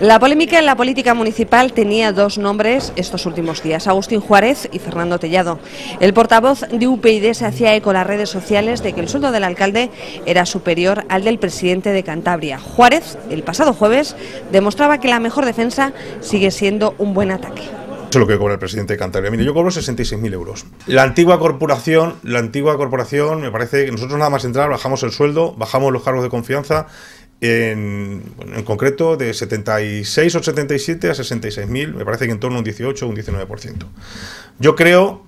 La polémica en la política municipal tenía dos nombres estos últimos días, Agustín Juárez y Fernando Tellado. El portavoz de UPyD se hacía eco en las redes sociales de que el sueldo del alcalde era superior al del presidente de Cantabria. Juárez, el pasado jueves, demostraba que la mejor defensa sigue siendo un buen ataque. Eso es lo que cobra el presidente de Cantabria. Mire, yo cobro 66.000 euros. La antigua corporación, la antigua corporación, me parece que nosotros nada más entrar, bajamos el sueldo, bajamos los cargos de confianza en, concreto de 76 o 77 a 66.000, me parece que en torno a un 18 o un 19%. Yo creo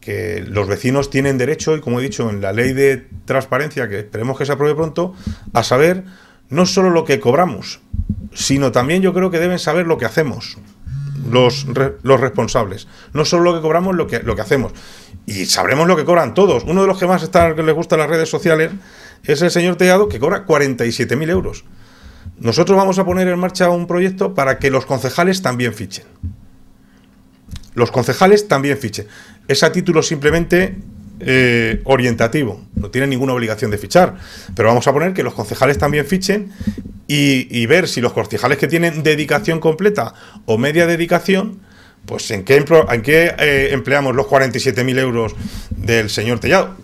que los vecinos tienen derecho, y como he dicho, en la ley de transparencia, que esperemos que se apruebe pronto, a saber no solo lo que cobramos, sino también yo creo que deben saber lo que hacemos los, los responsables. No solo lo que cobramos, lo que, lo que hacemos. Y sabremos lo que cobran todos. Uno de los que más está, les gusta las redes sociales es el señor teado que cobra 47.000 euros. Nosotros vamos a poner en marcha un proyecto para que los concejales también fichen. Los concejales también fichen. Es a título simplemente eh, orientativo, no tiene ninguna obligación de fichar, pero vamos a poner que los concejales también fichen y, ver si los concejales que tienen dedicación completa o media dedicación, pues en qué, en eh, empleamos los 47.000 euros del señor Tellado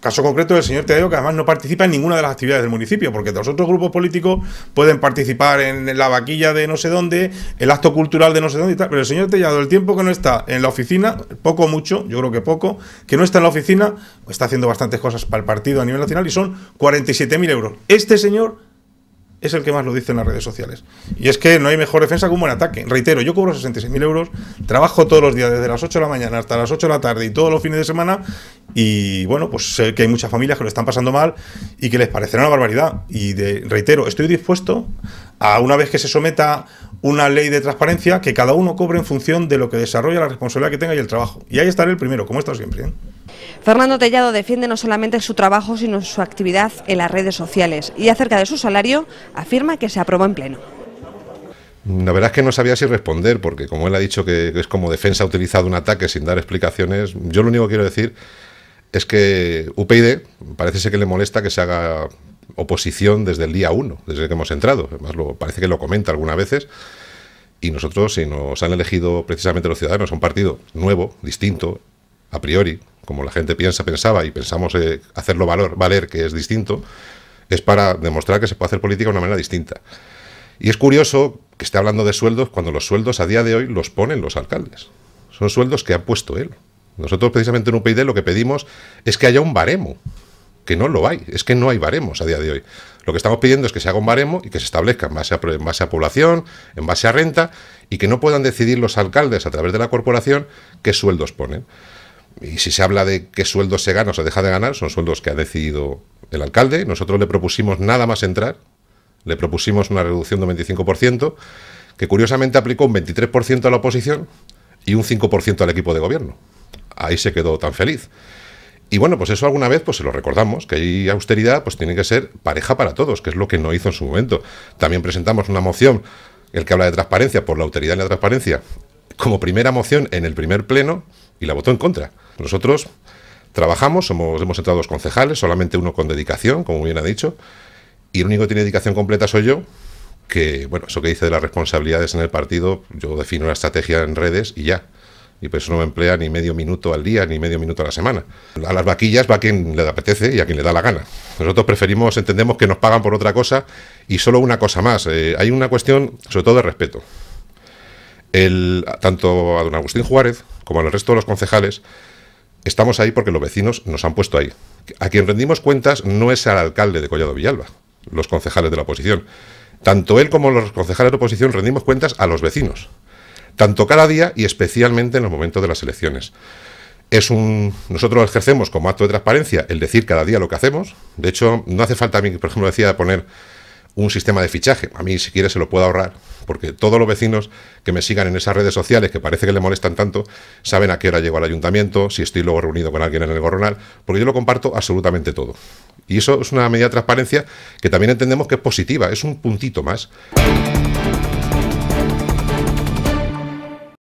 caso concreto del señor Tellado que además no participa en ninguna de las actividades del municipio, porque los otros grupos políticos pueden participar en la vaquilla de no sé dónde, el acto cultural de no sé dónde y tal, pero el señor Tellado, el tiempo que no está en la oficina, poco o mucho, yo creo que poco, que no está en la oficina, pues está haciendo bastantes cosas para el partido a nivel nacional y son 47.000 euros. Este señor es el que más lo dice en las redes sociales. Y es que no hay mejor defensa que un buen ataque. Reitero, yo cobro 66.000 euros, trabajo todos los días, desde las 8 de la mañana hasta las 8 de la tarde y todos los fines de semana. Y bueno, pues sé que hay muchas familias que lo están pasando mal y que les parecerá una barbaridad. Y de, reitero, estoy dispuesto a, una vez que se someta una ley de transparencia, que cada uno cobre en función de lo que desarrolla, la responsabilidad que tenga y el trabajo. Y ahí estaré el primero, como he estado siempre. ¿eh? Fernando Tellado defiende no solamente su trabajo, sino su actividad en las redes sociales y acerca de su salario afirma que se aprobó en pleno. La verdad es que no sabía si responder, porque como él ha dicho que es como defensa ha utilizado un ataque sin dar explicaciones, yo lo único que quiero decir es que UPyD parece ser que le molesta que se haga oposición desde el día 1, desde que hemos entrado. Además, lo, parece que lo comenta algunas veces. Y nosotros, si nos han elegido precisamente los ciudadanos, un partido nuevo, distinto, a priori, como la gente piensa, pensaba y pensamos eh, hacerlo valor, valer, que es distinto, es para demostrar que se puede hacer política de una manera distinta. Y es curioso que esté hablando de sueldos cuando los sueldos a día de hoy los ponen los alcaldes. Son sueldos que ha puesto él. Nosotros precisamente en UPyD lo que pedimos es que haya un baremo, que no lo hay, es que no hay baremos a día de hoy. Lo que estamos pidiendo es que se haga un baremo y que se establezca en base a población, en base a renta, y que no puedan decidir los alcaldes a través de la corporación qué sueldos ponen. Y si se habla de qué sueldos se gana o se deja de ganar, son sueldos que ha decidido el alcalde. Nosotros le propusimos nada más entrar, le propusimos una reducción de 25%, que curiosamente aplicó un 23% a la oposición y un 5% al equipo de gobierno. Ahí se quedó tan feliz. Y bueno, pues eso alguna vez pues se lo recordamos, que hay austeridad, pues tiene que ser pareja para todos, que es lo que no hizo en su momento. También presentamos una moción, el que habla de transparencia, por la austeridad y la transparencia, como primera moción en el primer pleno y la votó en contra. Nosotros trabajamos, somos, hemos entrado dos concejales, solamente uno con dedicación, como bien ha dicho, y el único que tiene dedicación completa soy yo, que, bueno, eso que dice de las responsabilidades en el partido, yo defino la estrategia en redes y ya. Y por pues eso no me emplea ni medio minuto al día, ni medio minuto a la semana. A las vaquillas va quien le apetece y a quien le da la gana. Nosotros preferimos, entendemos que nos pagan por otra cosa y solo una cosa más. Eh, hay una cuestión, sobre todo, de respeto el, tanto a don Agustín Juárez como al resto de los concejales, estamos ahí porque los vecinos nos han puesto ahí. A quien rendimos cuentas no es al alcalde de Collado Villalba, los concejales de la oposición. Tanto él como los concejales de la oposición rendimos cuentas a los vecinos, tanto cada día y especialmente en los momentos de las elecciones. Es un, nosotros ejercemos como acto de transparencia el decir cada día lo que hacemos. De hecho, no hace falta a mí, por ejemplo, decía poner un sistema de fichaje. A mí, si quiere, se lo puedo ahorrar, porque todos los vecinos que me sigan en esas redes sociales, que parece que le molestan tanto, saben a qué hora llego al ayuntamiento, si estoy luego reunido con alguien en el gorronal, porque yo lo comparto absolutamente todo. Y eso es una medida de transparencia que también entendemos que es positiva, es un puntito más.